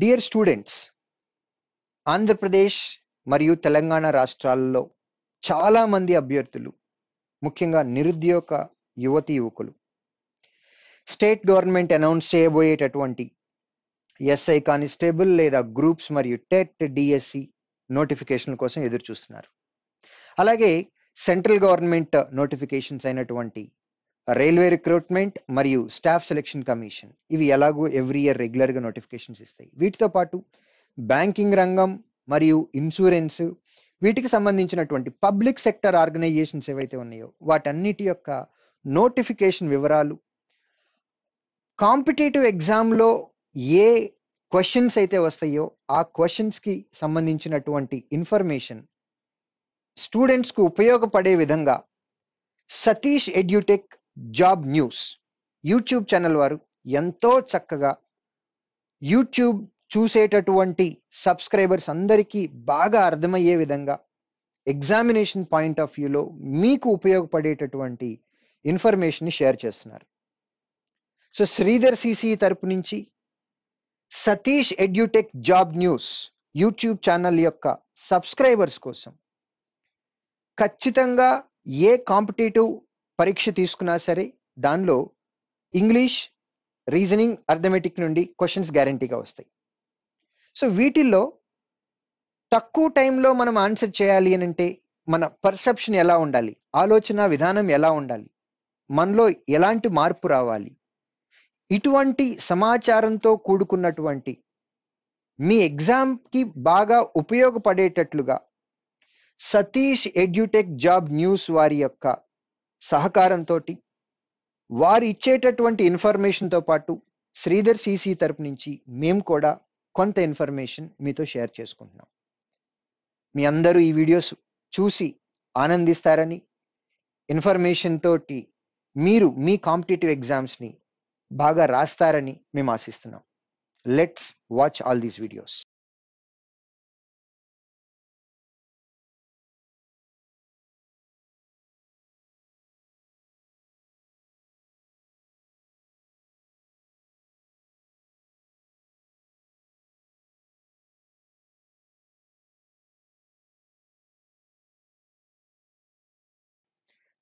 Dear students Andhra Pradesh మరియు తెలంగాణ రాష్ట్రాల్లో చాలామంది అభ్యర్థులు ముఖ్యంగా నిరుద్యోగ యువతి యువకులు స్టేట్ గవర్నమెంట్ అనౌన్స్ చేయబోయేటటువంటి ఎస్ఐ కానిస్టేబుల్ లేదా గ్రూప్స్ మరియు టెట్ డిఎస్సి నోటిఫికేషన్ కోసం ఎదురు చూస్తున్నారు అలాగే సెంట్రల్ గవర్నమెంట్ నోటిఫికేషన్స్ అయినటువంటి రైల్వే రిక్రూట్మెంట్ మరియు స్టాఫ్ సెలెక్షన్ కమిషన్ ఇవి ఎలాగో ఎవ్రీ ఇయర్ రెగ్యులర్గా నోటిఫికేషన్స్ ఇస్తాయి వీటితో పాటు బ్యాంకింగ్ రంగం మరియు ఇన్సూరెన్స్ వీటికి సంబంధించినటువంటి పబ్లిక్ సెక్టర్ ఆర్గనైజేషన్స్ ఏవైతే ఉన్నాయో వాటన్నిటి యొక్క నోటిఫికేషన్ వివరాలు కాంపిటేటివ్ ఎగ్జామ్లో ఏ క్వశ్చన్స్ అయితే వస్తాయో ఆ క్వశ్చన్స్కి సంబంధించినటువంటి ఇన్ఫర్మేషన్ స్టూడెంట్స్కు ఉపయోగపడే విధంగా Satish Edutech job news YouTube channel వారు ఎంతో చక్కగా యూట్యూబ్ చూసేటటువంటి సబ్స్క్రైబర్స్ అందరికీ బాగా అర్థమయ్యే విధంగా ఎగ్జామినేషన్ పాయింట్ ఆఫ్ వ్యూలో మీకు ఉపయోగపడేటటువంటి ఇన్ఫర్మేషన్ని షేర్ చేస్తున్నారు సో శ్రీధర్ సిసి తరపు నుంచి Satish Edutech job news YouTube channel యొక్క సబ్స్క్రైబర్స్ కోసం ఖచ్చితంగా ఏ కాంపిటేటివ్ పరీక్ష తీసుకున్నా సరే దానిలో ఇంగ్లీష్ రీజనింగ్ అర్థమెటిక్ నుండి క్వశ్చన్స్ గ్యారంటీగా వస్తాయి సో వీటిల్లో తక్కువ టైంలో మనం ఆన్సర్ చేయాలి అని అంటే మన పర్సెప్షన్ ఎలా ఉండాలి ఆలోచన విధానం ఎలా ఉండాలి మనలో ఎలాంటి మార్పు రావాలి ఇటువంటి సమాచారంతో కూడుకున్నటువంటి మీ ఎగ్జామ్కి బాగా ఉపయోగపడేటట్లుగా సతీష్ ఎడ్యూటెక్ జాబ్ న్యూస్ వారి యొక్క సహకారంతో వారు ఇచ్చేటటువంటి ఇన్ఫర్మేషన్తో పాటు శ్రీధర్ సీసీ తరపు నుంచి మేము కూడా కొంత ఇన్ఫర్మేషన్ మీతో షేర్ చేసుకుంటున్నాం మీ అందరూ ఈ వీడియోస్ చూసి ఆనందిస్తారని ఇన్ఫర్మేషన్ తోటి మీరు మీ కాంపిటేటివ్ ఎగ్జామ్స్ని బాగా రాస్తారని మేము ఆశిస్తున్నాం let's watch all these videos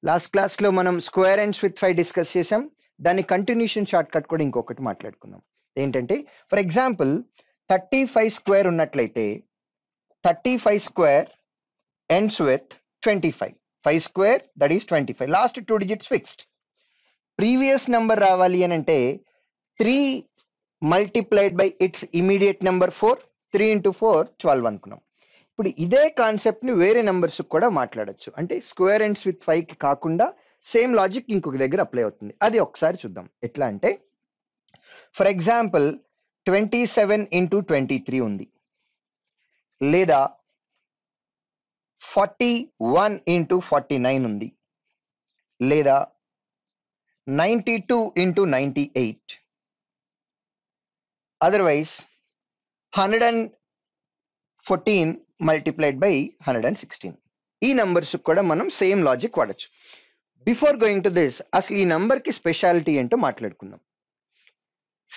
last క్లాస్లో మనం square and with five discuss చేసాం దాని కంటిన్యూషన్ షార్ట్ కట్ కూడా ఇంకొకటి మాట్లాడుకుందాం ఏంటంటే for example thirty five square ఉన్నట్లయితే thirty five square ends with twenty five five square that is twenty five last two digits fixed previous number రావాలి అని అంటే three multiplied by its immediate number four three into four twelve అనుకున్నాం ఇప్పుడు ఇదే కాన్సెప్ట్ని వేరే నెంబర్స్కి కూడా మాట్లాడచ్చు అంటే స్క్వేర్ ఎండ్స్ విత్ కి కాకుండా సేమ్ లాజిక్ ఇంకొక దగ్గర అప్లై అవుతుంది అది ఒకసారి చూద్దాం ఎట్లా అంటే for example twenty seven into twenty three ఉంది లేదా forty one into forty nine ఉంది లేదా ninety two into ninety eight otherwise hundred and fourteen multiplied by hundred and sixteen ఈ నంబర్స్ కూడా మనం సేమ్ లాజిక్ వాడచ్చు బిఫోర్ గోయింగ్ టు దిస్ అసలు ఈ నంబర్కి స్పెషాలిటీ ఏంటో మాట్లాడుకుందాం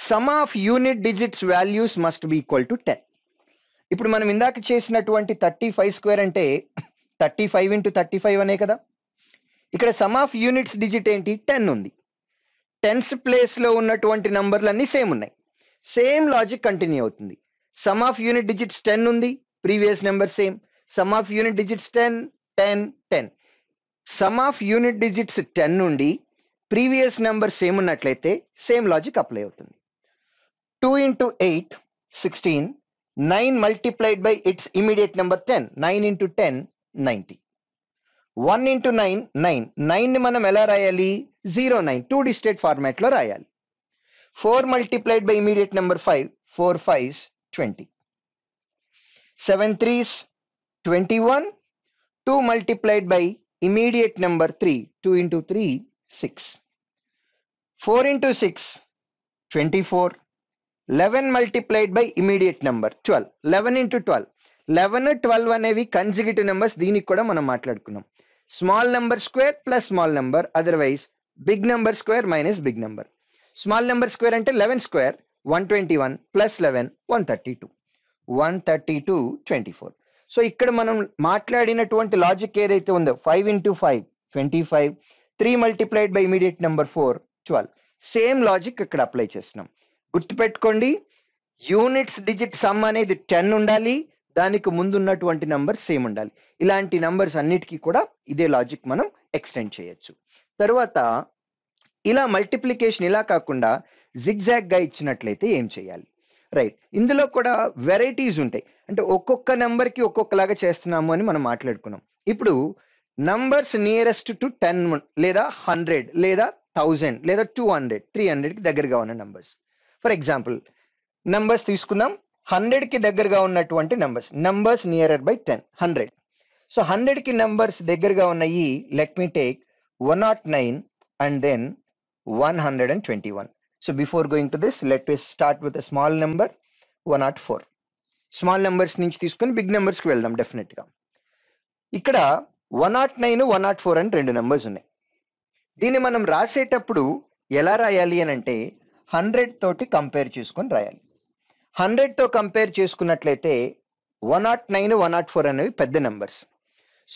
sum of unit digits values must be equal to ten ఇప్పుడు మనం ఇందాక చేసినటువంటి థర్టీ ఫైవ్ స్క్వేర్ అంటే thirty five into thirty five అనే కదా ఇక్కడ సమ్ ఆఫ్ యూనిట్స్ డిజిట్ ఏంటి టెన్ ఉంది టెన్స్ ప్లేస్లో ఉన్నటువంటి నంబర్లు అన్నీ సేమ్ ఉన్నాయి సేమ్ లాజిక్ కంటిన్యూ అవుతుంది sum of unit digits ten ఉంది previous number same. Sum of unit digits 10, 10, 10. Sum of unit digits ten నుండి ప్రీవియస్ నెంబర్ సేమ్ ఉన్నట్లయితే సేమ్ లాజిక్ అప్లై అవుతుంది two into eight sixteen nine multiplied by its immediate number ten nine into ten ninety one into nine nine నైన్ని మనం ఎలా రాయాలి zero nine two digit ఫార్మాట్లో రాయాలి four multiplied by immediate number five four fives twenty 7 threes 21 2 multiplied by immediate number 3 2 into 3 6 4 into 6 24 11 multiplied by immediate number 12 11 into 12 eleven twelve అనేవి consecutive numbers దీనికి కూడా మనం మాట్లాడుకున్నాం small number square plus small number otherwise big number square minus big number small number square అంటే eleven square one twenty one plus eleven one thirty two one thirty two twenty four so ఇక్కడ మనం మాట్లాడినటువంటి లాజిక్ ఏదైతే ఉందో five into five twenty five three multiplied by immediate number four twelve same logic ఇక్కడ apply చేస్తున్నాం గుర్తుపెట్టుకోండి units digit sum అనేది టెన్ ఉండాలి దానికి ముందున్నటువంటి నంబర్ సేమ్ ఉండాలి ఇలాంటి నంబర్స్ అన్నిటికీ కూడా ఇదే లాజిక్ మనం ఎక్స్టెండ్ చేయొచ్చు తర్వాత ఇలా మల్టిప్లికేషన్ ఇలా కాకుండా జిగ్జాగ్గా ఇచ్చినట్లయితే ఏం చేయాలి రైట్ ఇందులో కూడా వెరైటీస్ ఉంటాయి అంటే ఒక్కొక్క నెంబర్కి ఒక్కొక్కలాగా చేస్తున్నాము అని మనం మాట్లాడుకున్నాం ఇప్పుడు నంబర్స్ నియరెస్ట్ టు టెన్ లేదా హండ్రెడ్ లేదా థౌజండ్ లేదా టూ హండ్రెడ్ త్రీ హండ్రెడ్కి దగ్గరగా ఉన్న నంబర్స్ ఫర్ ఎగ్జాంపుల్ నంబర్స్ తీసుకుందాం హండ్రెడ్కి దగ్గరగా ఉన్నటువంటి numbers numbers nearer by ten hundred so హండ్రెడ్కి నంబర్స్ దగ్గరగా ఉన్నాయి let me take one naught nine and then one hundred and twenty one so So before going to this, let us start small number one not four small numbers నుంచి తీసుకుని big నెంబర్స్కి వెళ్దాం డెఫినెట్గా ఇక్కడ one naught nine one not four అని రెండు numbers ఉన్నాయి దీన్ని మనం రాసేటప్పుడు ఎలా రాయాలి అని అంటే హండ్రెడ్ తోటి కంపేర్ చేసుకొని రాయాలి హండ్రెడ్తో కంపేర్ చేసుకున్నట్లయితే one naught nine one not four అనేవి పెద్ద numbers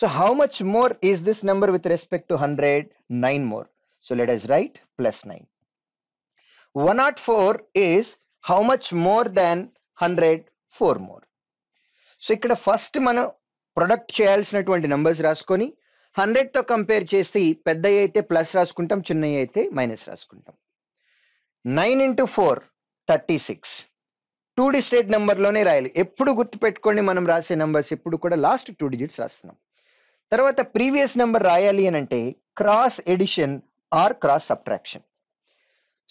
so how much more is this number with respect to hundred nine more so let us write plus nine 104 is how much more than 100 four more so ఇక్కడ first మనం product చేయాల్సినటువంటి numbers రాసుకొని హండ్రెడ్తో compare చేసి పెద్దవి అయితే plus రాసుకుంటాం చిన్నవి అయితే మైనస్ రాసుకుంటాం nine into four thirty six two digit నెంబర్లోనే రాయాలి ఎప్పుడు గుర్తుపెట్టుకోండి మనం రాసే నెంబర్స్ ఎప్పుడు కూడా లాస్ట్ టూ డిజిట్స్ రాస్తున్నాం తర్వాత ప్రీవియస్ నెంబర్ రాయాలి అని అంటే cross addition or cross subtraction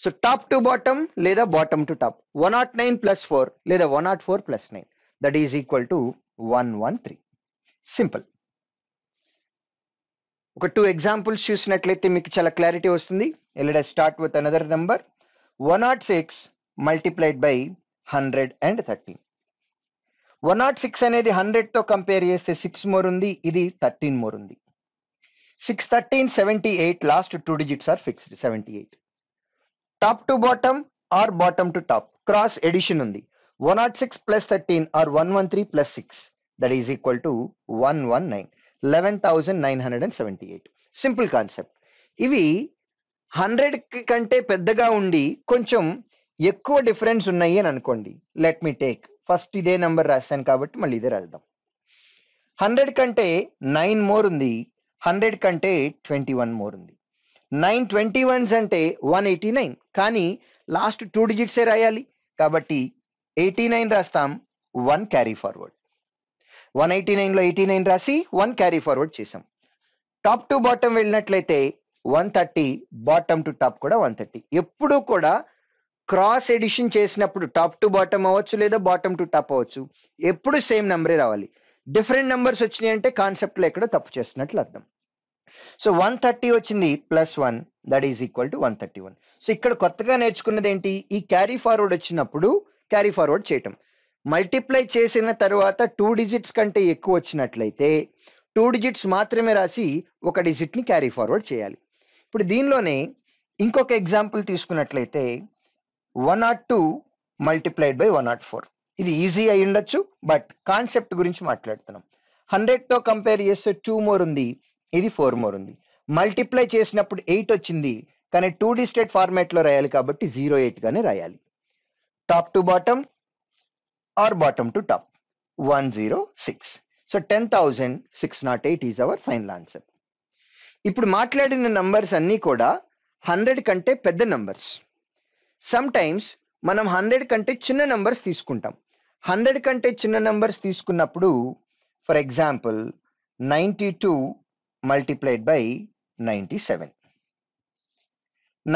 so top to bottom లేదా bottom to top one naught nine plus four లేదా one not four plus nine that is equal to one one three simple ఒక two examples చూసినట్లయితే మీకు చాలా clarity వస్తుంది let's start with another number one naught six multiplied by hundred and thirteen one naught six అనేది హండ్రెడ్తో compare చేస్తే six more ఉంది ఇది థర్టీన్ మోర్ ఉంది six thirteen seventy eight last two digits are fixed seventy eight top to bottom or bottom to top cross addition ఉంది one naught six plus thirteen or one one three plus six that is equal to one one nine eleven thousand nine hundred and seventy eight simple concept ఇవి hundred కంటే పెద్దగా ఉండి కొంచెం ఎక్కువ difference ఉన్నాయి అని అనుకోండి లెట్ మీ టేక్ ఫస్ట్ ఇదే నెంబర్ రాశాను కాబట్టి మళ్ళీ ఇదే రాద్దాం హండ్రెడ్ కంటే నైన్ మోర్ ఉంది హండ్రెడ్ కంటే ట్వంటీ వన్ మోర్ ఉంది నైన్ ట్వంటీ వన్స్ అంటే వన్ ఎయిటీ నైన్ కానీ లాస్ట్ టూ డిజిట్సే రాయాలి కాబట్టి ఎయిటీ నైన్ రాస్తాం one carry forward one eighty నైన్లో ఎయిటీ నైన్ రాసి వన్ క్యారీ ఫార్వర్డ్ చేసాం టాప్ టు బాటమ్ వెళ్ళినట్లయితే one thirty bottom to top కూడా వన్ థర్టీ ఎప్పుడూ కూడా క్రాస్ ఎడిషన్ చేసినప్పుడు టాప్ టు బాటమ్ అవ్వచ్చు లేదా బాటమ్ టు టాప్ అవ్వచ్చు ఎప్పుడు సేమ్ నెంబరే రావాలి డిఫరెంట్ నెంబర్స్ వచ్చినాయి అంటే కాన్సెప్ట్లో ఎక్కడో తప్పు చేస్తున్నట్లు అర్థం సో వన్ థర్టీ వచ్చింది plus one that is equal to one thirty one so ఇక్కడ కొత్తగా నేర్చుకున్నది ఏంటి ఈ క్యారీ ఫార్వర్డ్ వచ్చినప్పుడు క్యారీ ఫార్వర్డ్ చేయటం మల్టిప్లై చేసిన తర్వాత టూ డిజిట్స్ కంటే ఎక్కువ వచ్చినట్లయితే టూ డిజిట్స్ మాత్రమే రాసి ఒక డిజిట్ని క్యారీ ఫార్వర్డ్ చేయాలి ఇప్పుడు దీనిలోనే ఇంకొక ఎగ్జాంపుల్ తీసుకున్నట్లయితే one naught two multiplied by one not four ఇది ఈజీ అయి ఉండొచ్చు బట్ కాన్సెప్ట్ గురించి మాట్లాడుతున్నాం హండ్రెడ్తో కంపేర్ చేస్తే టూ మోర్ ఉంది ఇది ఫోర్ మోర్ ఉంది మల్టిప్లై చేసినప్పుడు ఎయిట్ వచ్చింది కానీ టూ డిస్టెడ్ ఫార్మాట్లో రాయాలి కాబట్టి జీరో ఎయిట్ గానే రాయాలి top to bottom or bottom to top one zero six so ten thousand six naught eight is our final answer ఇప్పుడు మాట్లాడిన నంబర్స్ అన్నీ కూడా హండ్రెడ్ కంటే పెద్ద నంబర్స్ సమ్ టైమ్స్ మనం హండ్రెడ్ కంటే చిన్న నంబర్స్ తీసుకుంటాం హండ్రెడ్ కంటే చిన్న నంబర్స్ తీసుకున్నప్పుడు for example ninety two multiplied by ninety seven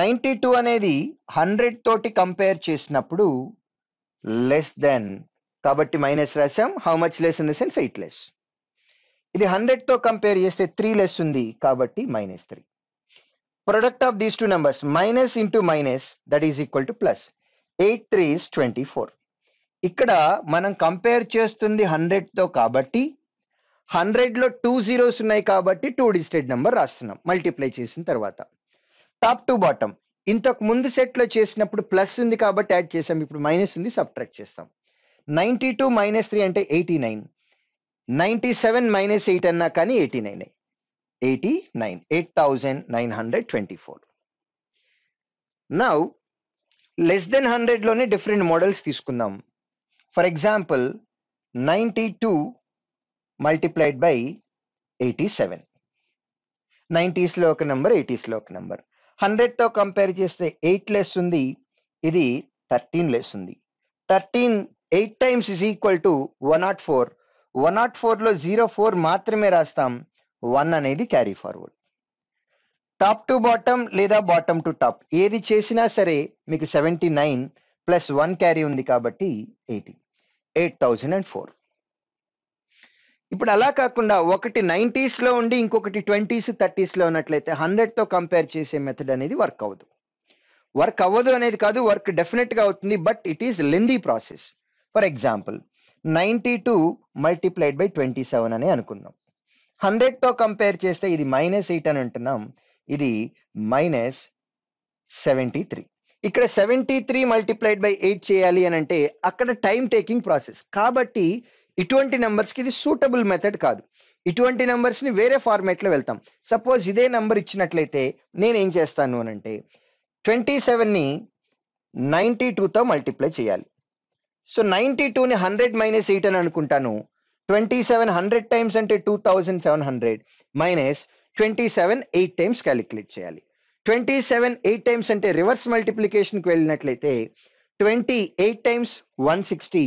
ninety two అనేది హండ్రెడ్ తోటి కంపేర్ చేసినప్పుడు లెస్ దెన్ కాబట్టి మైనస్ రాసాం how much less in the sense eight less ఇది హండ్రెడ్తో కంపేర్ చేస్తే త్రీ లెస్ ఉంది కాబట్టి minus three product of these two numbers minus into minus that is equal to plus eight three is twenty four ఇక్కడ మనం compare చేస్తుంది హండ్రెడ్తో కాబట్టి హండ్రెడ్లో టూ జీరోస్ ఉన్నాయి కాబట్టి టూ డిజిటెడ్ నెంబర్ రాస్తున్నాం మల్టిప్లై చేసిన తర్వాత టాప్ టు బాటమ్ ఇంతకు ముందు సెట్లో చేసినప్పుడు ప్లస్ ఉంది కాబట్టి యాడ్ చేసాం ఇప్పుడు మైనస్ ఉంది సబ్ట్రాక్ట్ చేస్తాం నైన్టీ టూ మైనస్ త్రీ అంటే eighty nine ninety seven minus eight అన్నా కానీ eighty nine eighty nine eight thousand nine hundred twenty four now less than హండ్రెడ్లోనే డిఫరెంట్ మోడల్స్ తీసుకుందాం for example ninety two multiplied by eighty seven నైంటీస్లో ఒక number ఎయిటీస్లో ఒక number హండ్రెడ్తో compare చేస్తే ఎయిట్ లెస్ ఉంది ఇది థర్టీన్ లెస్ ఉంది thirteen eight times is equal to one not four one nought ఫోర్లో జీరో ఫోర్ మాత్రమే రాస్తాం వన్ అనేది carry forward top to bottom లేదా బాటమ్ టు టాప్ ఏది చేసినా సరే మీకు seventy nine plus one carry ఉంది కాబట్టి eighty eight thousand and four ఇప్పుడు అలా కాకుండా ఒకటి నైంటీస్ లో ఉండి ఇంకొకటి ట్వంటీస్ థర్టీస్ లో ఉన్నట్లయితే హండ్రెడ్ తో కంపేర్ చేసే మెథడ్ అనేది వర్క్ అవ్వదు వర్క్ అవ్వదు అనేది కాదు వర్క్ డెఫినెట్ గా అవుతుంది but it is lengthy process for example ninety two multiplied by twenty seven అని అనుకుందాం తో కంపేర్ చేస్తే ఇది మైనస్ ఎయిట్ అని అంటున్నాం ఇది మైనస్ సెవెంటీ త్రీ ఇక్కడ seventy three multiplied by eight చేయాలి అని అంటే అక్కడ టైం టేకింగ్ ప్రాసెస్ కాబట్టి ఇటువంటి నెంబర్స్ కి ఇది సూటబుల్ మెథడ్ కాదు ఇటువంటి నెంబర్స్ని వేరే లో వెళ్తాం సపోజ్ ఇదే నెంబర్ ఇచ్చినట్లయితే నేను ఏం చేస్తాను అని అంటే ట్వంటీ సెవెన్ ని నైంటీ టూతో మల్టిప్లై చేయాలి సో నైంటీ టూని హండ్రెడ్ మైనస్ ఎయిట్ అని అనుకుంటాను ట్వంటీ సెవెన్ హండ్రెడ్ టైమ్స్ అంటే two thousand seven hundred minus twenty seven eight times calculate చేయాలి ట్వంటీ సెవెన్ ఎయిట్ టైమ్స్ అంటే రివర్స్ మల్టిప్లికేషన్కి వెళ్ళినట్లయితే twenty eight times one sixty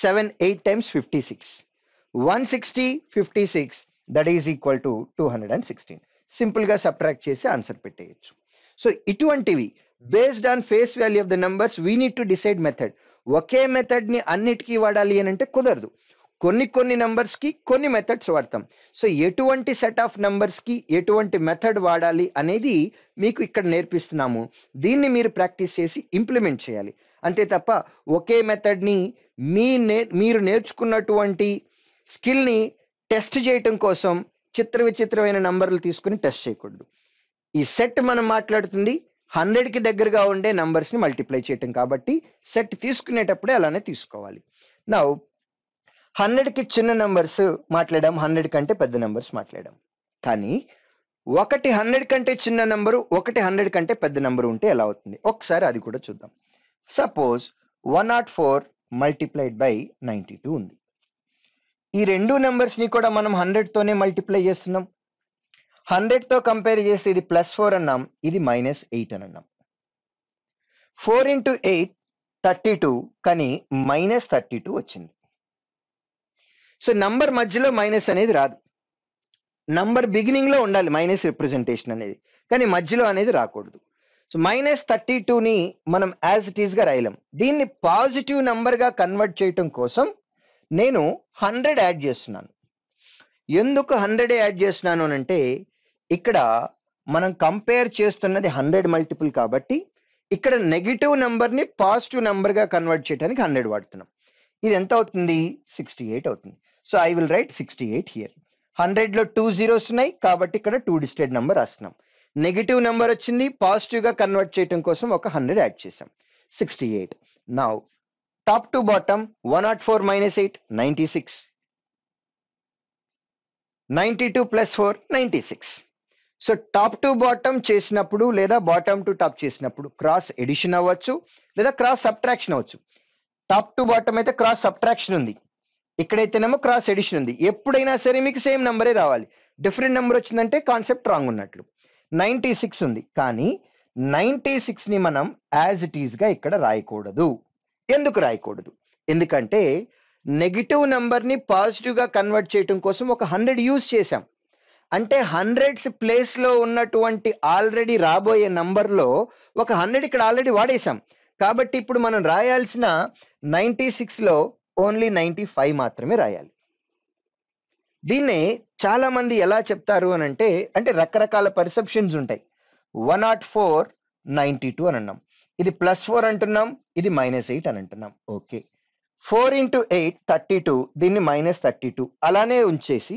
seven eight times fifty six one sixty fifty six that is equal to two hundred and sixteen సింపుల్గా subtract చేసి answer పెట్టేయచ్చు so ఇటువంటివి based on face value of the numbers we need to decide method ఒకే మెథడ్ని అన్నిటికీ వాడాలి అని అంటే కుదరదు కొన్ని కొన్ని నెంబర్స్కి కొన్ని మెథడ్స్ వాడతాం సో ఎటువంటి సెట్ ఆఫ్ నెంబర్స్కి ఎటువంటి మెథడ్ వాడాలి అనేది మీకు ఇక్కడ నేర్పిస్తున్నాము దీన్ని మీరు ప్రాక్టీస్ చేసి ఇంప్లిమెంట్ చేయాలి అంతే తప్ప ఒకే మెథడ్ని మీ నే మీరు నేర్చుకున్నటువంటి స్కిల్ని టెస్ట్ చేయటం కోసం చిత్ర విచిత్రమైన నంబర్లు తీసుకుని టెస్ట్ చేయకూడదు ఈ సెట్ మనం మాట్లాడుతుంది హండ్రెడ్కి దగ్గరగా ఉండే నంబర్స్ని మల్టిప్లై చేయటం కాబట్టి సెట్ తీసుకునేటప్పుడే అలానే తీసుకోవాలి నా హండ్రెడ్కి చిన్న నెంబర్స్ మాట్లాడాం హండ్రెడ్ కంటే పెద్ద నెంబర్స్ మాట్లాడాం కానీ ఒకటి హండ్రెడ్ కంటే చిన్న నెంబరు ఒకటి హండ్రెడ్ కంటే పెద్ద నెంబరు ఉంటే ఎలా అవుతుంది ఒకసారి అది కూడా చూద్దాం suppose one not four multiplied by ninety two ఉంది ఈ రెండు నెంబర్స్ని కూడా మనం హండ్రెడ్తోనే మల్టిప్లై చేస్తున్నాం హండ్రెడ్తో కంపేర్ చేస్తే ఇది ప్లస్ ఫోర్ అన్నాం ఇది మైనస్ ఎయిట్ అని అన్నాం four into eight thirty two కానీ మైనస్ థర్టీ టూ వచ్చింది సో నంబర్ మధ్యలో మైనస్ అనేది రాదు నంబర్ బిగినింగ్లో ఉండాలి మైనస్ రిప్రజెంటేషన్ అనేది కానీ మధ్యలో అనేది రాకూడదు సో మైనస్ థర్టీ టూని మనం యాజ్ ఇట్ ఈస్గా రాయలేం దీన్ని పాజిటివ్ నెంబర్గా కన్వర్ట్ చేయటం కోసం నేను హండ్రెడ్ యాడ్ చేస్తున్నాను ఎందుకు హండ్రెడ్ యాడ్ చేస్తున్నాను అంటే ఇక్కడ మనం కంపేర్ చేస్తున్నది హండ్రెడ్ మల్టిపుల్ కాబట్టి ఇక్కడ నెగిటివ్ నెంబర్ని పాజిటివ్ నెంబర్గా కన్వర్ట్ చేయడానికి హండ్రెడ్ వాడుతున్నాం ఇది ఎంత అవుతుంది సిక్స్టీ ఎయిట్ అవుతుంది so I will write sixty eight here హండ్రెడ్లో టూ జీరోస్ ఉన్నాయి కాబట్టి ఇక్కడ టూ డిస్టెడ్ నెంబర్ రాస్తున్నాం నెగిటివ్ నెంబర్ వచ్చింది పాజిటివ్గా కన్వర్ట్ చేయడం కోసం ఒక హండ్రెడ్ యాడ్ చేసాం సిక్స్టీ ఎయిట్ నా top to bottom one not four minus eight ninety six ninety two plus four ninety six so top to bottom చేసినప్పుడు లేదా బాటమ్ టు టాప్ చేసినప్పుడు క్రాస్ ఎడిషన్ అవ్వచ్చు లేదా క్రాస్ సబ్ట్రాక్షన్ అవ్వచ్చు top to bottom అయితే cross subtraction ఉంది ఇక్కడైతేనేమో cross addition ఉంది ఎప్పుడైనా సరే మీకు సేమ్ నెంబరే రావాలి డిఫరెంట్ నెంబర్ వచ్చిందంటే కాన్సెప్ట్ రాంగ్ ఉన్నట్లు నైంటీ సిక్స్ ఉంది కానీ నైంటీ సిక్స్ని మనం యాజ్ ఇట్ గా ఇక్కడ రాయకూడదు ఎందుకు రాయకూడదు ఎందుకంటే నెగిటివ్ నెంబర్ని పాజిటివ్గా కన్వర్ట్ చేయటం కోసం ఒక హండ్రెడ్ యూజ్ చేశాం అంటే హండ్రెడ్స్ ప్లేస్లో ఉన్నటువంటి ఆల్రెడీ రాబోయే లో ఒక హండ్రెడ్ ఇక్కడ ఆల్రెడీ వాడేశాం కాబట్టి ఇప్పుడు మనం రాయాల్సిన నైంటీ సిక్స్లో ఓన్లీ నైంటీ ఫైవ్ మాత్రమే రాయాలి దీన్నే మంది ఎలా చెప్తారు అని అంటే అంటే రకరకాల పర్సెప్షన్స్ ఉంటాయి one not four ninety two అని అన్నాం ఇది ప్లస్ ఫోర్ అంటున్నాం ఇది మైనస్ ఎయిట్ అని అంటున్నాం okay four into eight thirty two దీన్ని మైనస్ థర్టీ టూ అలానే ఉంచేసి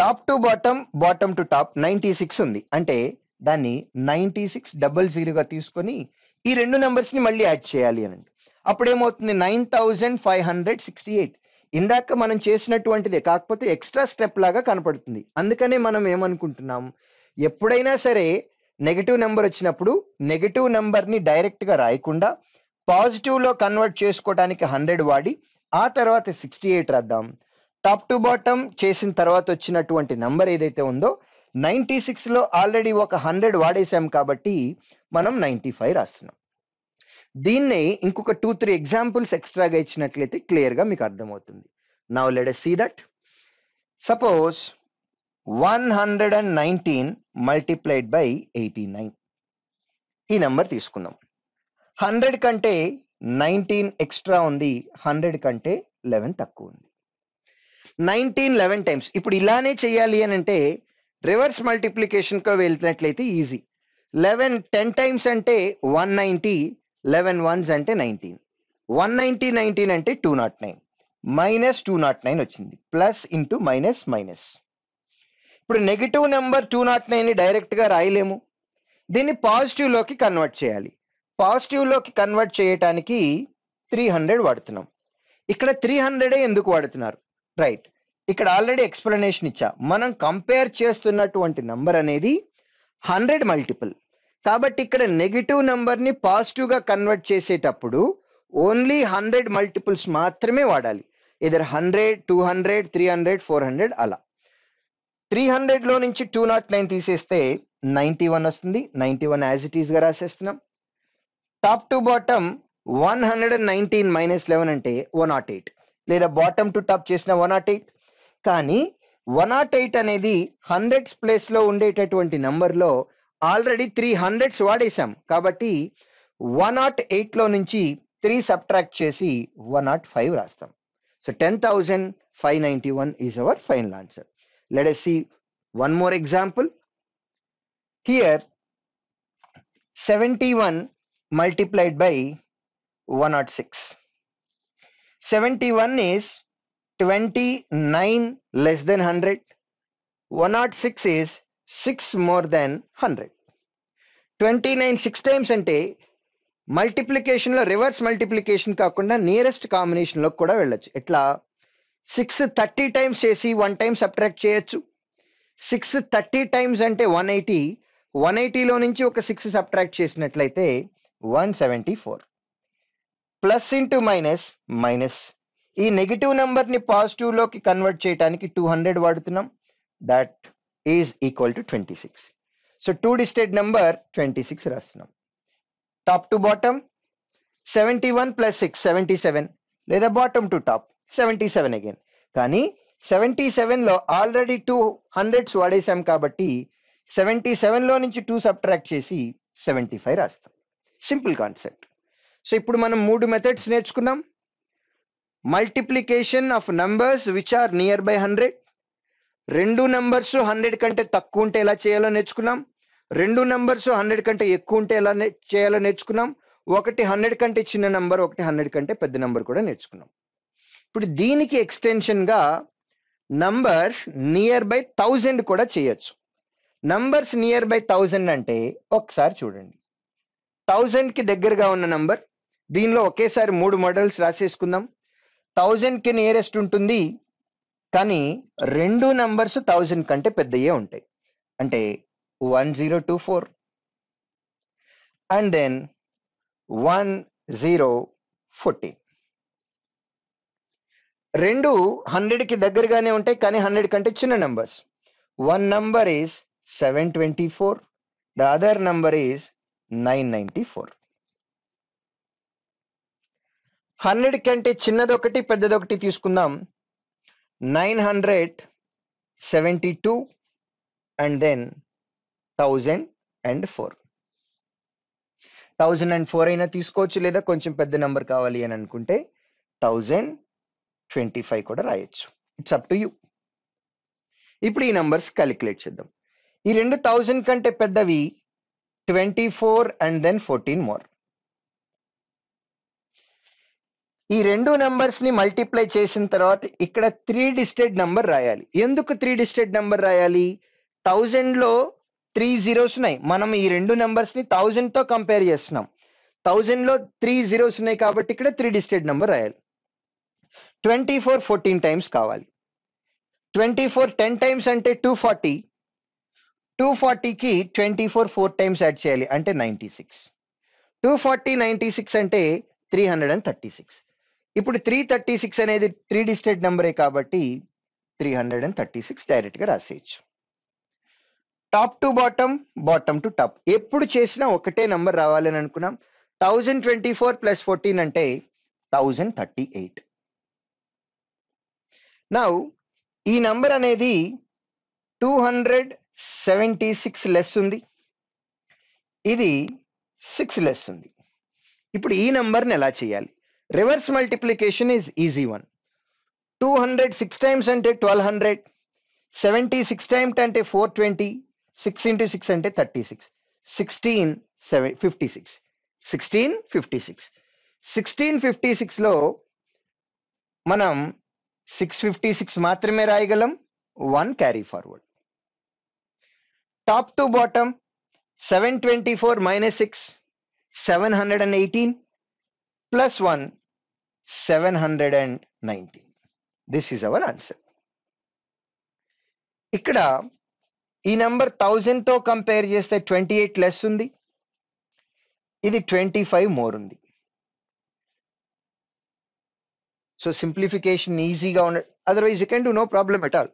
top to bottom bottom to top ninety six ఉంది అంటే దాన్ని నైంటీ సిక్స్ డబల్ జీరోగా తీసుకొని ఈ రెండు నెంబర్స్ని మళ్ళీ యాడ్ చేయాలి అనండి అప్పుడేమవుతుంది nine thousand five hundred sixty eight ఇందాక మనం చేసినటువంటిదే కాకపోతే ఎక్స్ట్రా స్టెప్ లాగా కనపడుతుంది అందుకనే మనం ఏమనుకుంటున్నాం ఎప్పుడైనా సరే నెగిటివ్ నెంబర్ వచ్చినప్పుడు నెగిటివ్ నెంబర్ని డైరెక్ట్గా రాయకుండా పాజిటివ్లో కన్వర్ట్ చేసుకోవడానికి హండ్రెడ్ వాడి ఆ తర్వాత సిక్స్టీ ఎయిట్ రాద్దాం టాప్ టు బాటమ్ చేసిన తర్వాత వచ్చినటువంటి నెంబర్ ఏదైతే ఉందో నైంటీ సిక్స్లో ఆల్రెడీ ఒక హండ్రెడ్ వాడేశాం కాబట్టి మనం నైంటీ ఫైవ్ రాస్తున్నాం దీన్ని ఇంకొక టూ త్రీ ఎగ్జాంపుల్స్ ఎక్స్ట్రాగా ఇచ్చినట్లయితే క్లియర్గా మీకు అర్థమవుతుంది now let see that suppose one hundred and nineteen multiplied by eighty nine ఈ నెంబర్ తీసుకుందాం హండ్రెడ్ కంటే నైన్టీన్ ఎక్స్ట్రా ఉంది హండ్రెడ్ కంటే లెవెన్ తక్కువ ఉంది నైన్టీన్ లెవెన్ టైమ్స్ ఇప్పుడు ఇలానే చేయాలి అని అంటే రివర్స్ మల్టిప్లికేషన్కి వెళ్తున్నట్లయితే ఈజీ లెవెన్ టెన్ టైమ్స్ అంటే వన్ నైంటీ లెవెన్ వన్స్ అంటే నైన్టీన్ వన్ నైన్టీ నైన్టీన్ అంటే two nought nine minus two nought nine వచ్చింది ప్లస్ ఇంటూ మైనస్ మైనస్ ఇప్పుడు negative number two nought direct డైరెక్ట్గా రాయలేము దీన్ని పాజిటివ్లోకి కన్వర్ట్ చేయాలి పాజిటివ్లోకి కన్వర్ట్ చేయటానికి త్రీ హండ్రెడ్ వాడుతున్నాం ఇక్కడ త్రీ హండ్రెడే ఎందుకు వాడుతున్నారు రైట్ ఇక్కడ ఆల్రెడీ ఎక్స్ప్లెనేషన్ ఇచ్చా మనం కంపేర్ చేస్తున్నటువంటి నంబర్ అనేది హండ్రెడ్ మల్టిపుల్ కాబట్టి ఇక్కడ నెగిటివ్ నెంబర్ని పాజిటివ్గా కన్వర్ట్ చేసేటప్పుడు ఓన్లీ హండ్రెడ్ మల్టిపుల్స్ మాత్రమే వాడాలి either hundred two hundred three hundred four hundred అలా త్రీ హండ్రెడ్లో నుంచి టూ నాట్ నైన్ తీసేస్తే నైంటీ వన్ వస్తుంది నైంటీ వన్ యాజ్ ఇట్ ఈస్గా రాసేస్తున్నాం top to bottom one hundred and nineteen minus eleven అంటే వన్ నాట్ ఎయిట్ లేదా బాటమ్ టు టాప్ చేసిన వన్ నాట్ ఎయిట్ కానీ వన్ నాట్ ఎయిట్ అనేది హండ్రెడ్స్ ప్లేస్లో ఉండేటటువంటి నెంబర్లో already 300 what is m kabatti 108 lo nunchi 3 subtract chesi 105 rastam so 10591 is our final answer let us see one more example here 71 multiplied by 106 71 is 29 less than 100 106 is six more than hundred twenty nine six times అంటే మల్టిప్లికేషన్లో reverse multiplication కాకుండా nearest కాంబినేషన్లో కూడా వెళ్ళొచ్చు ఎట్లా six thirty times చేసి one time subtract చేయొచ్చు six thirty times అంటే వన్ ఎయిటీ వన్ ఎయిటీలో నుంచి ఒక సిక్స్ సబ్ట్రాక్ట్ చేసినట్లయితే one seventy four plus into minus minus ఈ నెగిటివ్ నెంబర్ని పాజిటివ్లోకి కన్వర్ట్ చేయడానికి టూ హండ్రెడ్ వాడుతున్నాం that is equal to twenty six so two digited number twenty six రాస్తున్నాం top to bottom seventy one plus six seventy seven లేదా bottom to top seventy seven again కానీ seventy సెవెన్లో already two hundreds వాడేసాం కాబట్టి seventy సెవెన్లో నుంచి two subtract చేసి seventy five రాస్తాం సింపుల్ కాన్సెప్ట్ సో ఇప్పుడు మనం మూడు మెథడ్స్ నేర్చుకున్నాం multiplication of numbers which are near by hundred రెండు నెంబర్స్ హండ్రెడ్ కంటే తక్కువ ఉంటే ఎలా చేయాలో నేర్చుకున్నాం రెండు నెంబర్స్ హండ్రెడ్ కంటే ఎక్కువ ఉంటే ఎలా చేయాలో నేర్చుకున్నాం ఒకటి హండ్రెడ్ కంటే చిన్న నెంబర్ ఒకటి హండ్రెడ్ కంటే పెద్ద నెంబర్ కూడా నేర్చుకున్నాం ఇప్పుడు దీనికి ఎక్స్టెన్షన్గా నంబర్స్ నియర్ బై థౌజండ్ కూడా చేయొచ్చు నంబర్స్ నియర్ బై థౌజండ్ అంటే ఒకసారి చూడండి థౌజండ్కి దగ్గరగా ఉన్న నంబర్ దీనిలో ఒకేసారి మూడు మోడల్స్ రాసేసుకుందాం థౌజండ్కి నియరెస్ట్ ఉంటుంది కానీ రెండు నంబర్స్ థౌజండ్ కంటే పెద్దయే ఉంటాయి అంటే one zero two four and then one zero fourteen రెండు హండ్రెడ్కి దగ్గరగానే ఉంటాయి కానీ హండ్రెడ్ కంటే చిన్న numbers one number is seven twenty four the other number is nine ninety four hundred కంటే చిన్నది ఒకటి పెద్దది ఒకటి తీసుకుందాం 972 and then 1004 thousand and four అయినా తీసుకోవచ్చు లేదా కొంచెం పెద్ద నెంబర్ కావాలి అని అనుకుంటే థౌజండ్ ట్వంటీ ఫైవ్ కూడా రాయొచ్చు ఇట్స్ అప్ టు యూ ఇప్పుడు ఈ నెంబర్స్ క్యాలిక్యులేట్ చేద్దాం ఈ రెండు థౌజండ్ కంటే పెద్దవి twenty four and then fourteen more ఈ రెండు నెంబర్స్ని మల్టిప్లై చేసిన తర్వాత ఇక్కడ త్రీ డిస్టెడ్ నెంబర్ రాయాలి ఎందుకు త్రీ డిస్టెడ్ నెంబర్ రాయాలి థౌజండ్లో త్రీ జీరోస్ ఉన్నాయి మనం ఈ రెండు నెంబర్స్ని తో కంపేర్ చేస్తున్నాం థౌజండ్లో త్రీ జీరోస్ ఉన్నాయి కాబట్టి ఇక్కడ త్రీ డిస్టెడ్ నెంబర్ రాయాలి ట్వంటీ ఫోర్ ఫోర్టీన్ టైమ్స్ కావాలి ట్వంటీ ఫోర్ టెన్ టైమ్స్ అంటే టూ ఫార్టీ టూ ఫార్టీకి twenty four four times add చేయాలి అంటే ninety six two forty ninety six అంటే three hundred and thirty six ఇప్పుడు త్రీ థర్టీ సిక్స్ అనేది three digited నెంబరే కాబట్టి three hundred and thirty six డైరెక్ట్గా రాసేయచ్చు top to bottom bottom to top ఎప్పుడు చేసినా ఒకటే నెంబర్ రావాలని అనుకున్నాం thousand twenty four plus fourteen అంటే థౌజండ్ థర్టీ ఎయిట్ నా ఈ నంబర్ అనేది two hundred seventy six less ఉంది ఇది సిక్స్ లెస్ ఉంది ఇప్పుడు ఈ నంబర్ని ఎలా చేయాలి Reverse multiplication is easy one. 200 6 times అంటే 1200 70 6 times అంటే 420 6 into 6 అంటే 36 16 7, 56 16 56 16 56లో మనం 656 మాత్రమే 1 carry forward. Top to bottom. 724 minus 6 718 plus 1 719 this is our answer ఇక్కడ ఈ నెంబర్ థౌజండ్ తో కంపేర్ చేస్తే ట్వంటీ ఎయిట్ లెస్ ఉంది ఇది ట్వంటీ ఫైవ్ మోర్ ఉంది సో సింప్లిఫికేషన్ ఈజీగా ఉన్న otherwise you can do no problem at all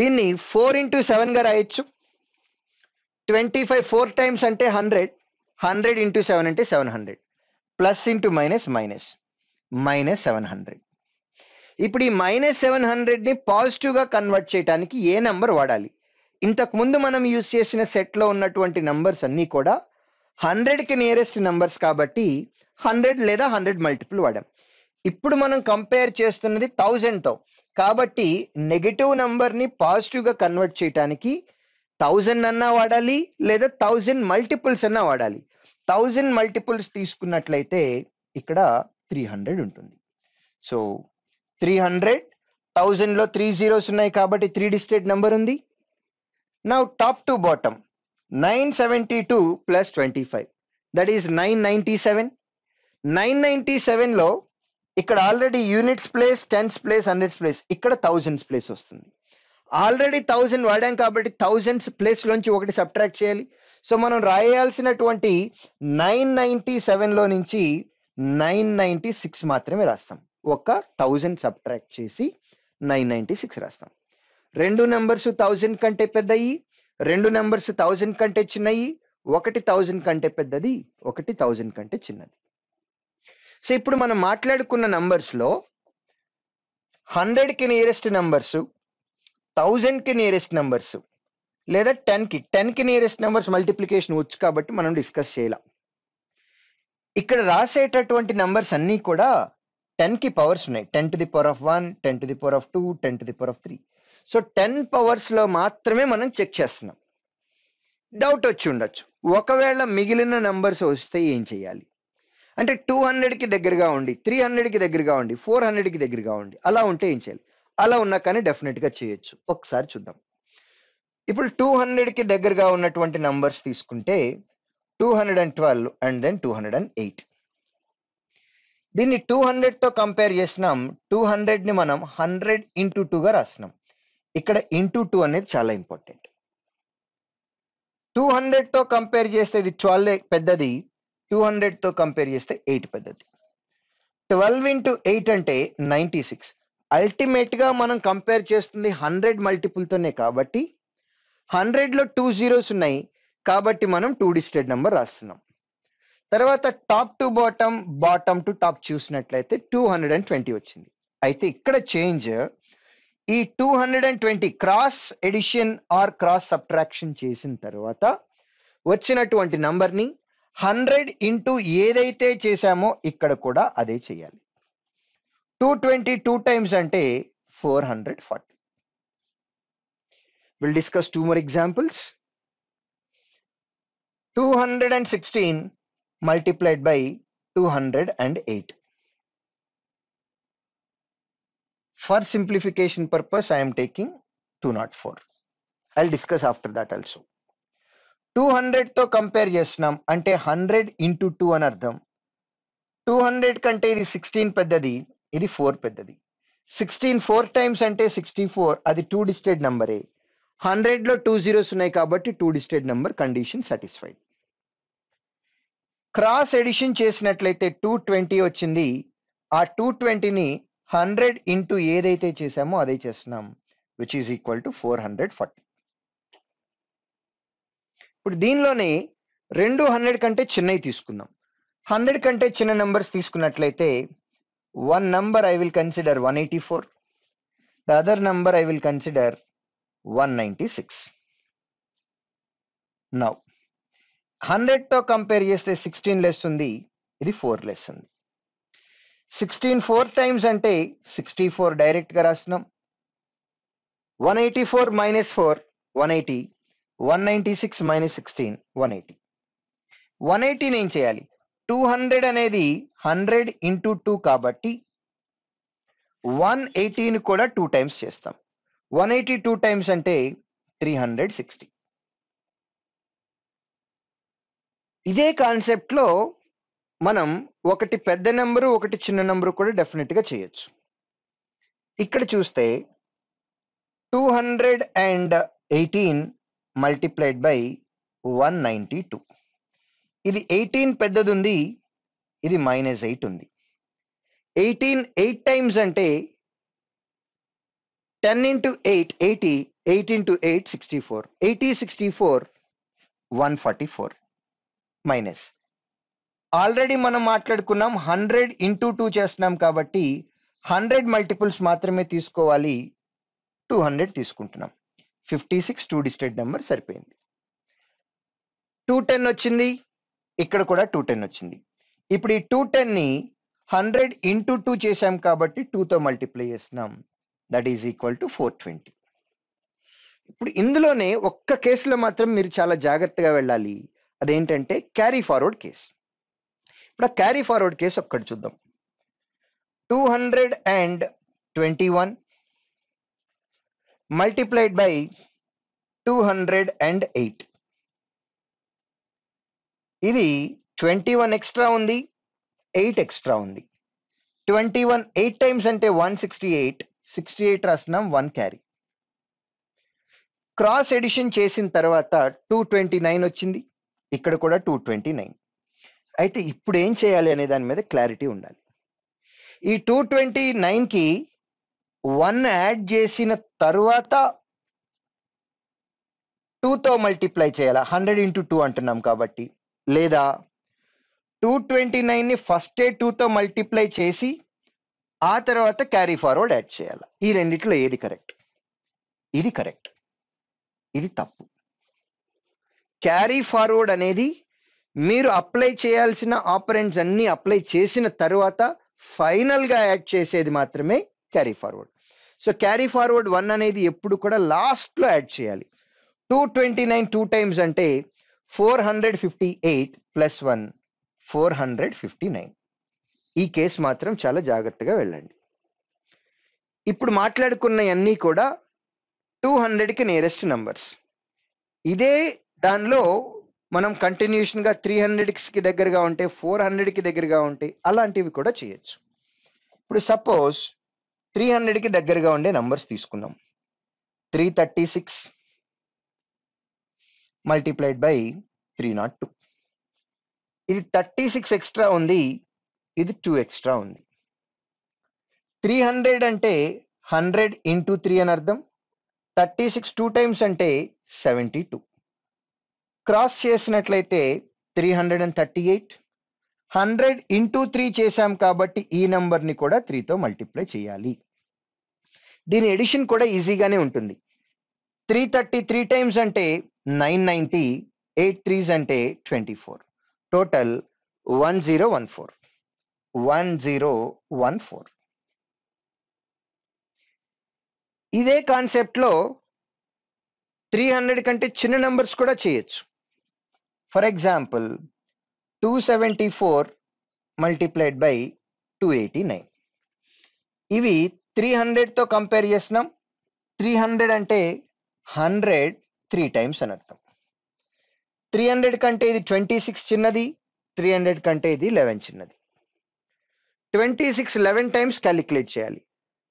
దీన్ని ఫోర్ ఇంటూ గా రాయొచ్చు ట్వంటీ ఫైవ్ ఫోర్ టైమ్స్ అంటే హండ్రెడ్ హండ్రెడ్ ఇంటూ సెవెన్ అంటే seven hundred plus into minus minus minus seven hundred ఇప్పుడు ఈ మైనస్ సెవెన్ హండ్రెడ్ని పాజిటివ్గా కన్వర్ట్ చేయడానికి ఏ నెంబర్ వాడాలి ఇంతకుముందు మనం యూజ్ చేసిన సెట్లో ఉన్నటువంటి నంబర్స్ అన్నీ కూడా హండ్రెడ్కి నియరెస్ట్ నంబర్స్ కాబట్టి హండ్రెడ్ లేదా హండ్రెడ్ మల్టిపుల్ వాడాం ఇప్పుడు మనం కంపేర్ చేస్తున్నది థౌజండ్తో కాబట్టి నెగిటివ్ నెంబర్ని పాజిటివ్గా కన్వర్ట్ చేయడానికి థౌజండ్ అన్నా వాడాలి లేదా థౌజండ్ మల్టిపుల్స్ అన్నా వాడాలి థౌజండ్ మల్టిపుల్స్ తీసుకున్నట్లయితే ఇక్కడ త్రీ హండ్రెడ్ ఉంటుంది సో త్రీ హండ్రెడ్ థౌజండ్లో త్రీ జీరోస్ ఉన్నాయి కాబట్టి త్రీ డిస్టేట్ నెంబర్ ఉంది నా top to bottom nine seventy two plus twenty five that is nine ninety seven nine ninety సెవెన్లో ఇక్కడ already units place tens place hundreds place ఇక్కడ thousands place వస్తుంది already thousand వాడాం కాబట్టి థౌజండ్స్ ప్లేస్లోంచి ఒకటి subtract చేయాలి సో మనం రాయాల్సినటువంటి నైన్ నైంటీ సెవెన్లో నుంచి నైన్ నైంటీ సిక్స్ మాత్రమే రాస్తాం ఒక థౌజండ్ సబ్ట్రాక్ట్ చేసి నైన్ నైంటీ సిక్స్ రాస్తాం రెండు నెంబర్స్ థౌజండ్ కంటే పెద్దయి రెండు నెంబర్స్ థౌజండ్ కంటే చిన్నయి ఒకటి థౌజండ్ కంటే పెద్దది ఒకటి థౌజండ్ కంటే చిన్నది సో ఇప్పుడు మనం మాట్లాడుకున్న నంబర్స్లో హండ్రెడ్కి నియరెస్ట్ నెంబర్సు థౌజండ్కి నియరెస్ట్ నెంబర్సు లేదా టెన్కి టెన్కి నియరెస్ట్ నెంబర్స్ మల్టిప్లికేషన్ వచ్చు కాబట్టి మనం డిస్కస్ చేయలేం ఇక్కడ రాసేటటువంటి నెంబర్స్ అన్నీ కూడా టెన్కి పవర్స్ ఉన్నాయి ten to the power of one ten to the power of two ten to the power of three so ten పవర్స్లో మాత్రమే మనం చెక్ చేస్తున్నాం డౌట్ వచ్చి ఉండొచ్చు ఒకవేళ మిగిలిన నెంబర్స్ వస్తే ఏం చేయాలి అంటే టూ హండ్రెడ్కి దగ్గరగా ఉండి త్రీ హండ్రెడ్కి దగ్గరగా ఉండి ఫోర్ హండ్రెడ్కి దగ్గరగా ఉండి అలా ఉంటే ఏం చేయాలి అలా ఉన్నా కానీ డెఫినెట్గా చేయొచ్చు ఒకసారి చూద్దాం ఇప్పుడు టూ హండ్రెడ్కి దగ్గరగా ఉన్నటువంటి నంబర్స్ తీసుకుంటే two hundred and twelve and then two hundred and eight దీన్ని టూ హండ్రెడ్తో కంపేర్ చేసినాం టూ హండ్రెడ్ని మనం హండ్రెడ్ ఇంటూ టూగా రాసినాం ఇక్కడ ఇంటూ టూ అనేది చాలా ఇంపార్టెంట్ టూ హండ్రెడ్తో కంపేర్ చేస్తే ఇది ట్వెల్వ్ పెద్దది టూ హండ్రెడ్తో కంపేర్ చేస్తే ఎయిట్ పెద్దది ట్వెల్వ్ ఇంటూ ఎయిట్ అంటే నైంటీ సిక్స్ అల్టిమేట్గా మనం కంపేర్ చేస్తుంది హండ్రెడ్ మల్టిపుల్తోనే కాబట్టి హండ్రెడ్లో టూ జీరోస్ ఉన్నాయి కాబట్టి మనం టూ డిజిటెడ్ నెంబర్ రాస్తున్నాం తర్వాత top to bottom bottom to top చూసినట్లయితే టూ హండ్రెడ్ అండ్ ట్వంటీ వచ్చింది అయితే ఇక్కడ చేంజ్ ఈ two hundred and twenty cross addition or cross subtraction చేసిన తర్వాత వచ్చినటువంటి నంబర్ని హండ్రెడ్ ఇంటూ ఏదైతే చేశామో ఇక్కడ కూడా అదే చేయాలి టూ ట్వంటీ టూ టైమ్స్ అంటే four hundred forty We'll discuss two more examples. 216 multiplied by 208. For simplification purpose, I am taking 204. I'll discuss after that also. 200 to compare yes num and 100 into అర్థం two hundred 16 ఇది sixteen పెద్దది ఇది 4 పెద్దది 16 4 times ante 64, adi two two number హండ్రెడ్లో two zeros ఉన్నాయి కాబట్టి two digited number condition satisfied cross addition చేసినట్లయితే two twenty వచ్చింది ఆ టూ ట్వంటీని హండ్రెడ్ ఇంటూ ఏదైతే చేసామో అదే చేస్తున్నాం which is equal to four hundred forty ఇప్పుడు దీనిలోనే రెండు హండ్రెడ్ కంటే చిన్నవి తీసుకుందాం హండ్రెడ్ కంటే చిన్న నెంబర్స్ తీసుకున్నట్లయితే one number I will consider one eighty four the other number I will consider 196. Now, 100తో కంపేర్ చేస్తే సిక్స్టీన్ లెస్ ఉంది ఇది ఫోర్ లెస్ ఉంది సిక్స్టీన్ ఫోర్ టైమ్స్ అంటే సిక్స్టీ ఫోర్ డైరెక్ట్గా రాసినాం one eighty four minus four one eighty one ninety six minus sixteen one eighty one ఎయిటీని ఏం చేయాలి టూ హండ్రెడ్ అనేది హండ్రెడ్ ఇంటూ టూ కాబట్టి వన్ ఎయిటీని కూడా టూ టైమ్స్ చేస్తాం వన్ ఎయిటీ టూ టైమ్స్ అంటే త్రీ హండ్రెడ్ సిక్స్టీ ఇదే కాన్సెప్ట్లో మనం ఒకటి పెద్ద నెంబరు ఒకటి చిన్న నెంబరు కూడా డెఫినెట్గా చేయొచ్చు ఇక్కడ చూస్తే two hundred and eighteen multiplied by one ninety two ఇది ఎయిటీన్ పెద్దది ఉంది ఇది మైనస్ ఎయిట్ ఉంది ఎయిటీన్ ఎయిట్ టైమ్స్ అంటే ten into eight eighty 10 into eight sixty four eighty sixty four one forty four minus already మనం మాట్లాడుకున్నాం hundred into two చేస్తున్నాం కాబట్టి హండ్రెడ్ మల్టిపుల్స్ మాత్రమే తీసుకోవాలి టూ హండ్రెడ్ తీసుకుంటున్నాం fifty six two digited number సరిపోయింది two ten వచ్చింది ఇక్కడ కూడా టూ టెన్ వచ్చింది ఇప్పుడు ఈ టూ టెన్ని హండ్రెడ్ ఇంటూ టూ చేసాం కాబట్టి టూతో మల్టిప్లై చేస్తున్నాం that is equal to four twenty ఇప్పుడు ఇందులోనే ఒక్క కేసులో మాత్రం మీరు చాలా జాగ్రత్తగా వెళ్ళాలి అదేంటంటే క్యారీ ఫార్వర్డ్ కేస్ ఇప్పుడు ఆ క్యారీ ఫార్వర్డ్ కేసు ఒక్కటి చూద్దాం two hundred and twenty one multiplied by two hundred and eight ఇది ట్వంటీ వన్ ఎక్స్ట్రా ఉంది ఎయిట్ ఎక్స్ట్రా ఉంది ట్వంటీ వన్ ఎయిట్ టైమ్స్ అంటే one sixty eight sixty eight రాసినాం one carry cross addition చేసిన తర్వాత two twenty nine వచ్చింది ఇక్కడ కూడా టూ ట్వంటీ నైన్ అయితే ఇప్పుడు ఏం చేయాలి అనే దాని మీద క్లారిటీ ఉండాలి ఈ టూ ట్వంటీ నైన్కి వన్ యాడ్ చేసిన తర్వాత టూతో మల్టిప్లై చేయాలి హండ్రెడ్ ఇంటూ టూ అంటున్నాం కాబట్టి లేదా టూ ట్వంటీ నైన్ని ఫస్టే టూతో మల్టిప్లై చేసి ఆ తర్వాత క్యారీ ఫార్వర్డ్ యాడ్ చేయాలి ఈ రెండిట్లో ఏది కరెక్ట్ ఇది కరెక్ట్ ఇది తప్పు క్యారీ ఫార్వర్డ్ అనేది మీరు అప్లై చేయాల్సిన ఆపరెంట్స్ అన్నీ అప్లై చేసిన తర్వాత ఫైనల్గా యాడ్ చేసేది మాత్రమే carry forward so carry forward one అనేది ఎప్పుడు కూడా లాస్ట్లో యాడ్ చేయాలి two twenty nine two times అంటే four hundred fifty eight plus one four hundred fifty nine ఈ కేసు మాత్రం చాలా జాగ్రత్తగా వెళ్ళండి ఇప్పుడు మాట్లాడుకున్నవన్నీ కూడా టూ హండ్రెడ్కి నియరెస్ట్ నంబర్స్ ఇదే దానిలో మనం కంటిన్యూషన్గా త్రీ హండ్రెడ్కి దగ్గరగా ఉంటే ఫోర్ హండ్రెడ్కి దగ్గరగా ఉంటే అలాంటివి కూడా చేయొచ్చు ఇప్పుడు సపోజ్ త్రీ హండ్రెడ్కి దగ్గరగా ఉండే నంబర్స్ తీసుకుందాం three thirty six multiplied by three naught two ఇది థర్టీ సిక్స్ ఎక్స్ట్రా ఉంది ఇది టూ ఎక్స్ట్రా ఉంది త్రీ హండ్రెడ్ అంటే హండ్రెడ్ ఇంటూ త్రీ అని అర్థం థర్టీ సిక్స్ టూ టైమ్స్ అంటే సెవెంటీ టూ క్రాస్ చేసినట్లయితే three hundred and thirty eight hundred into three చేశాం కాబట్టి ఈ నెంబర్ని కూడా త్రీతో మల్టిప్లై చేయాలి దీని ఎడిషన్ కూడా ఈజీగానే ఉంటుంది త్రీ థర్టీ త్రీ టైమ్స్ అంటే నైన్ నైంటీ ఎయిట్ త్రీస్ అంటే twenty four total one zero one four one zero one four ఇదే కాన్సెప్ట్లో త్రీ హండ్రెడ్ కంటే చిన్న నెంబర్స్ కూడా చేయొచ్చు for example two seventy four multiplied by two eighty nine ఇవి three హండ్రెడ్తో కంపేర్ చేసినాం త్రీ హండ్రెడ్ అంటే హండ్రెడ్ త్రీ టైమ్స్ అని అర్థం త్రీ హండ్రెడ్ కంటే ఇది ట్వంటీ సిక్స్ చిన్నది త్రీ హండ్రెడ్ కంటే ఇది లెవెన్ చిన్నది twenty six eleven times calculate చేయాలి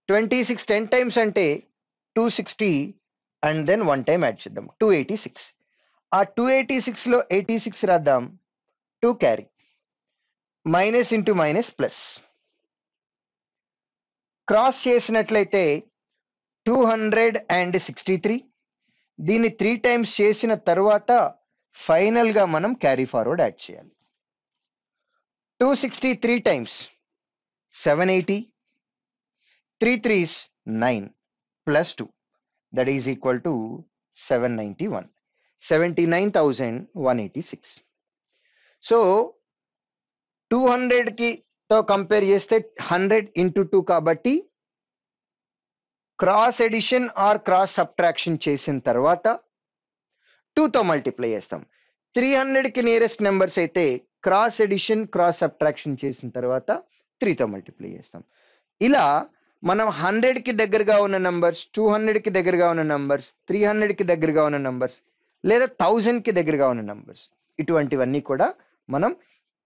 ట్వంటీ సిక్స్ టెన్ టైమ్స్ అంటే two sixty and then one time add చేద్దాం టూ ఎయిటీ సిక్స్ ఆ టూ ఎయిటీ సిక్స్లో ఎయిటీ సిక్స్ రాద్దాం two carry minus into minus plus cross చేసినట్లయితే two hundred and sixty three దీన్ని three times చేసిన తర్వాత ఫైనల్గా మనం క్యారీ ఫార్వర్డ్ యాడ్ చేయాలి two sixty three times seven eighty three threes nine plus two that is equal to seven ninety one seventy nine thousand one eighty six so two హండ్రెడ్కి తో compare చేస్తే hundred into two కాబట్టి cross addition or cross subtraction చేసిన తర్వాత టూతో multiply చేస్తాం three హండ్రెడ్కి nearest numbers అయితే క్రాస్ ఎడిషన్ క్రాస్ సబ్ట్రాక్షన్ చేసిన తర్వాత త్రీతో మల్టిప్లై చేస్తాం ఇలా మనం హండ్రెడ్కి దగ్గరగా ఉన్న నంబర్స్ టూ హండ్రెడ్కి దగ్గరగా ఉన్న నంబర్స్ త్రీ హండ్రెడ్కి దగ్గరగా ఉన్న నంబర్స్ లేదా థౌజండ్కి దగ్గరగా ఉన్న నంబర్స్ ఇటువంటివన్నీ కూడా మనం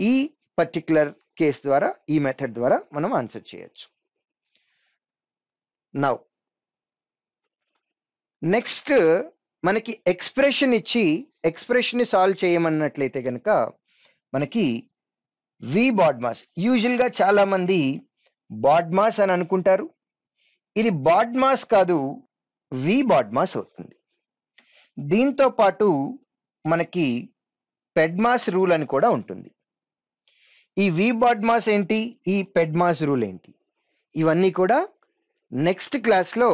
ఈ పర్టిక్యులర్ కేస్ ద్వారా ఈ మెథడ్ ద్వారా మనం ఆన్సర్ చేయొచ్చు నౌ నెక్స్ట్ మనకి ఎక్స్ప్రెషన్ ఇచ్చి ఎక్స్ప్రెషన్ని సాల్వ్ చేయమన్నట్లయితే కనుక మనకి వి బాడ్మాస్ యూజువల్గా చాలామంది బాడ్మాస్ అని అనుకుంటారు ఇది బాడ్మాస్ కాదు వి బాడ్మాస్ అవుతుంది దీంతో పాటు మనకి పెడ్మాస్ రూల్ అని కూడా ఉంటుంది ఈ వి బాడ్మాస్ ఏంటి ఈ పెడ్మాస్ రూల్ ఏంటి ఇవన్నీ కూడా నెక్స్ట్ క్లాస్లో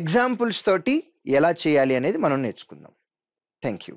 ఎగ్జాంపుల్స్ తోటి ఎలా చేయాలి అనేది మనం నేర్చుకుందాం థ్యాంక్ యూ